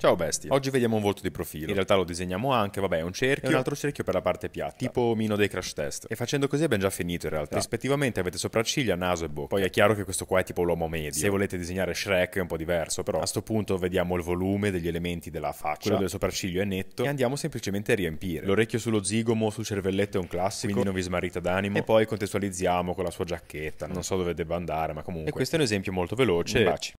Ciao bestia, oggi vediamo un volto di profilo, in realtà lo disegniamo anche, vabbè un cerchio e un altro cerchio per la parte piatta, tipo omino dei crash test. E facendo così abbiamo già finito in realtà, esatto. rispettivamente avete sopracciglia, naso e bocca. Poi è chiaro che questo qua è tipo l'uomo medio, se volete disegnare Shrek è un po' diverso, però a questo punto vediamo il volume degli elementi della faccia, quello del sopracciglio è netto e andiamo semplicemente a riempire. L'orecchio sullo zigomo, sul cervelletto è un classico, quindi non vi smarrite d'animo e poi contestualizziamo con la sua giacchetta, non so dove debba andare ma comunque. E questo è un esempio molto veloce. Baci.